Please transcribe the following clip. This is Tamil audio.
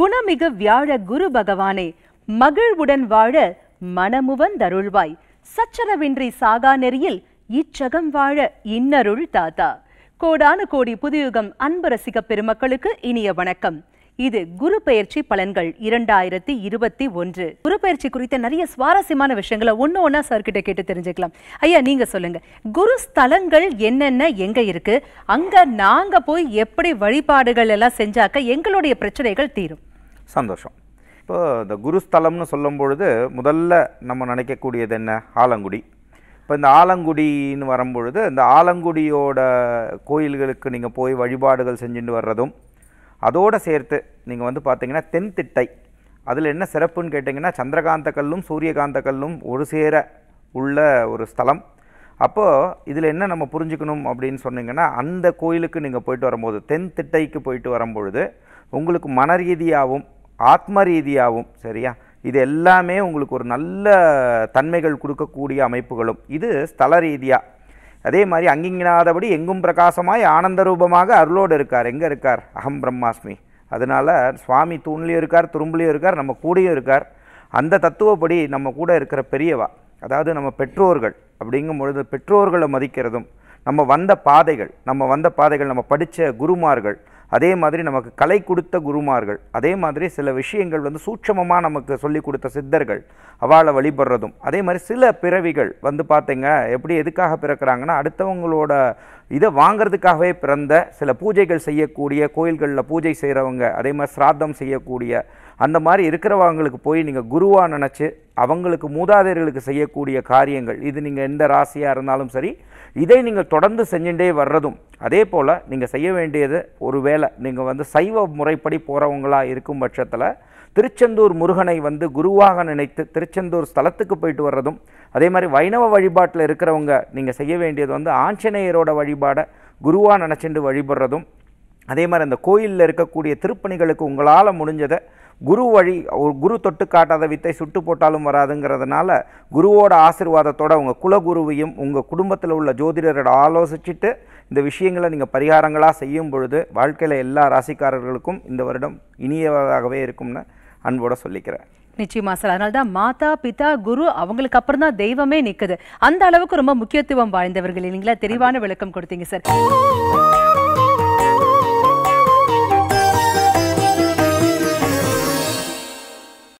குணமிகு வியாழ குரு பகவானே மகிழ்வுடன் வாழ மனமுவன் தருள்வாய் சச்சரவின்றி சாகா நெறியில் இச்சகம் வாழ இன்னருள் தாத்தா கோடான கோடி புதியுகம் அன்பரசிக பெருமக்களுக்கு இனிய வணக்கம் இது குரு பயிற்சி பலன்கள் இரண்டாயிரத்தி இருபத்தி ஒன்று குரு பயிற்சி குறித்த நிறைய சுவாரஸ்யமான விஷயங்களை ஒன்று ஒன்றா சார்கிட்ட கேட்டு தெரிஞ்சுக்கலாம் ஐயா நீங்க சொல்லுங்க குரு ஸ்தலங்கள் என்னென்ன எங்க இருக்கு அங்க நாங்க போய் எப்படி வழிபாடுகள் எல்லாம் செஞ்சாக்க எங்களுடைய பிரச்சனைகள் தீரும் சந்தோஷம் இப்போ இந்த குருஸ்தலம்னு சொல்லும் பொழுது முதல்ல நம்ம நினைக்கக்கூடியது என்ன ஆலங்குடி இப்போ இந்த ஆலங்குடின்னு வரும்பொழுது இந்த ஆலங்குடியோட கோயில்களுக்கு நீங்கள் போய் வழிபாடுகள் செஞ்சுட்டு வர்றதும் அதோடு சேர்த்து நீங்கள் வந்து பார்த்தீங்கன்னா தென்திட்டை அதில் என்ன சிறப்புன்னு கேட்டிங்கன்னா சந்திரகாந்த கல்லும் சூரியகாந்த கல்லும் ஒரு சேர உள்ள ஒரு ஸ்தலம் அப்போது இதில் என்ன நம்ம புரிஞ்சுக்கணும் அப்படின்னு சொன்னீங்கன்னா அந்த கோயிலுக்கு நீங்கள் போயிட்டு வரும்போது தென்திட்டைக்கு போயிட்டு வரும்பொழுது உங்களுக்கு மன ரீதியாகவும் ஆத்ம ரீதியாகவும் சரியா இது எல்லாமே உங்களுக்கு ஒரு நல்ல தன்மைகள் கொடுக்கக்கூடிய அமைப்புகளும் இது ஸ்தல ரீதியாக அதே மாதிரி அங்கிங்கினாதபடி எங்கும் பிரகாசமாய் ஆனந்த ரூபமாக அருளோடு இருக்கார் எங்கே இருக்கார் அகம் பிரம்மாஸ்மி அதனால் சுவாமி தூண்லேயும் இருக்கார் துரும்புலேயும் இருக்கார் நம்ம கூடயும் இருக்கார் அந்த தத்துவப்படி நம்ம கூட இருக்கிற பெரியவா அதாவது நம்ம பெற்றோர்கள் அப்படிங்கும் பொழுது பெற்றோர்களை மதிக்கிறதும் நம்ம வந்த பாதைகள் நம்ம வந்த பாதைகள் நம்ம படித்த குருமார்கள் அதே மாதிரி நமக்கு கலை கொடுத்த குருமார்கள் அதே மாதிரி சில விஷயங்கள் வந்து சூட்சமமாக நமக்கு சொல்லி கொடுத்த சித்தர்கள் அவளை வழிபடுறதும் அதே மாதிரி சில பிறவிகள் வந்து பார்த்தீங்க எப்படி எதுக்காக பிறக்கிறாங்கன்னா அடுத்தவங்களோட இதை வாங்கிறதுக்காகவே பிறந்த சில பூஜைகள் செய்யக்கூடிய கோயில்களில் பூஜை செய்கிறவங்க அதே மாதிரி சிராத்தம் செய்யக்கூடிய அந்த மாதிரி இருக்கிறவங்களுக்கு போய் நீங்கள் குருவாக நினச்சி அவங்களுக்கு மூதாதையர்களுக்கு செய்யக்கூடிய காரியங்கள் இது நீங்கள் எந்த ராசியாக இருந்தாலும் சரி இதை நீங்கள் தொடர்ந்து செஞ்சுட்டே வர்றதும் அதே போல் நீங்கள் செய்ய வேண்டியது ஒரு வேளை நீங்கள் வந்து சைவ முறைப்படி போகிறவங்களாக இருக்கும் பட்சத்தில் திருச்செந்தூர் முருகனை வந்து குருவாக நினைத்து திருச்செந்தூர் ஸ்தலத்துக்கு போயிட்டு வர்றதும் அதே மாதிரி வைணவ வழிபாட்டில் இருக்கிறவங்க நீங்கள் செய்ய வேண்டியது வந்து ஆஞ்சநேயரோட வழிபாடை குருவாக நினச்சிண்டு வழிபடுறதும் அதே மாதிரி அந்த கோயிலில் இருக்கக்கூடிய திருப்பணிகளுக்கு உங்களால் முடிஞ்சதை குரு வழி ஒரு குரு தொட்டு காட்டாத வித்தை சுட்டு போட்டாலும் வராதுங்கிறதுனால குருவோட ஆசிர்வாதத்தோடு உங்கள் குலகுருவையும் உங்கள் குடும்பத்தில் உள்ள ஜோதிடரோட ஆலோசிச்சுட்டு இந்த விஷயங்களை நீங்கள் பரிகாரங்களாக செய்யும் பொழுது வாழ்க்கையில் எல்லா ராசிக்காரர்களுக்கும் இந்த வருடம் இனியதாகவே இருக்கும்னு அன்போட சொல்லிக்கிறேன் நிச்சயமா சார் அதனால்தான் மாதா பிதா குரு அவங்களுக்கு அப்புறம் தான் தெய்வமே நிற்குது அந்த அளவுக்கு ரொம்ப முக்கியத்துவம் வாய்ந்தவர்கள் இல்லைங்களா தெளிவான விளக்கம் கொடுத்தீங்க சார்